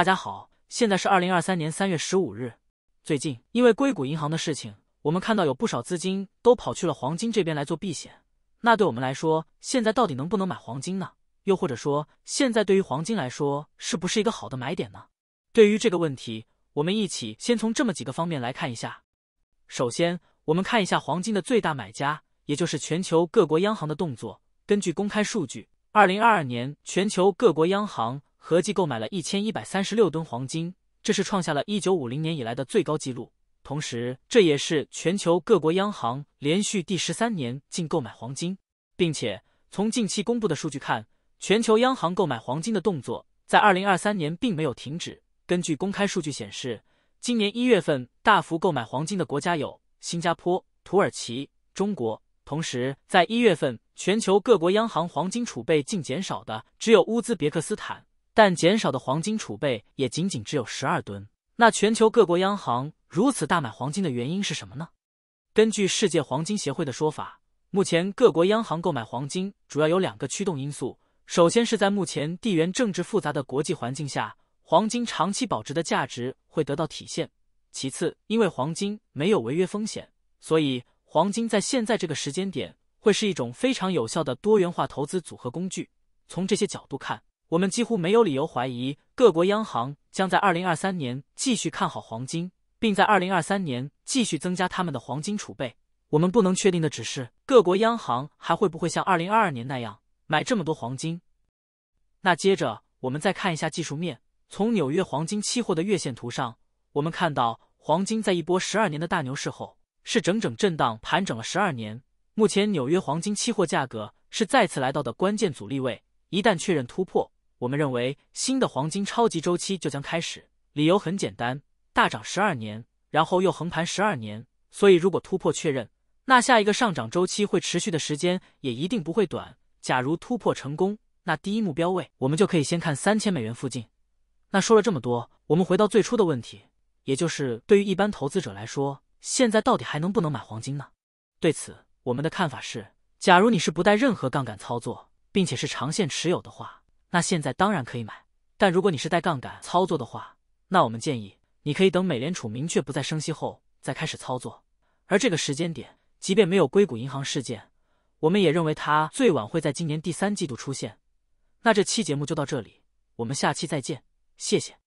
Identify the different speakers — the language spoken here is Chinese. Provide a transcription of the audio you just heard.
Speaker 1: 大家好，现在是二零二三年三月十五日。最近因为硅谷银行的事情，我们看到有不少资金都跑去了黄金这边来做避险。那对我们来说，现在到底能不能买黄金呢？又或者说，现在对于黄金来说，是不是一个好的买点呢？对于这个问题，我们一起先从这么几个方面来看一下。首先，我们看一下黄金的最大买家，也就是全球各国央行的动作。根据公开数据，二零二二年全球各国央行合计购买了一千一百三十六吨黄金，这是创下了一九五零年以来的最高纪录。同时，这也是全球各国央行连续第十三年净购买黄金，并且从近期公布的数据看，全球央行购买黄金的动作在二零二三年并没有停止。根据公开数据显示，今年一月份大幅购买黄金的国家有新加坡、土耳其、中国。同时，在一月份，全球各国央行黄金储备净减少的只有乌兹别克斯坦。但减少的黄金储备也仅仅只有十二吨。那全球各国央行如此大买黄金的原因是什么呢？根据世界黄金协会的说法，目前各国央行购买黄金主要有两个驱动因素：首先是在目前地缘政治复杂的国际环境下，黄金长期保值的价值会得到体现；其次，因为黄金没有违约风险，所以黄金在现在这个时间点会是一种非常有效的多元化投资组合工具。从这些角度看。我们几乎没有理由怀疑各国央行将在二零二三年继续看好黄金，并在二零二三年继续增加他们的黄金储备。我们不能确定的只是各国央行还会不会像二零二二年那样买这么多黄金。那接着我们再看一下技术面。从纽约黄金期货的月线图上，我们看到黄金在一波十二年的大牛市后，是整整震荡盘整了十二年。目前纽约黄金期货价格是再次来到的关键阻力位，一旦确认突破。我们认为新的黄金超级周期就将开始，理由很简单：大涨十二年，然后又横盘十二年。所以，如果突破确认，那下一个上涨周期会持续的时间也一定不会短。假如突破成功，那第一目标位我们就可以先看三千美元附近。那说了这么多，我们回到最初的问题，也就是对于一般投资者来说，现在到底还能不能买黄金呢？对此，我们的看法是：假如你是不带任何杠杆操作，并且是长线持有的话。那现在当然可以买，但如果你是带杠杆操作的话，那我们建议你可以等美联储明确不再升息后再开始操作。而这个时间点，即便没有硅谷银行事件，我们也认为它最晚会在今年第三季度出现。那这期节目就到这里，我们下期再见，谢谢。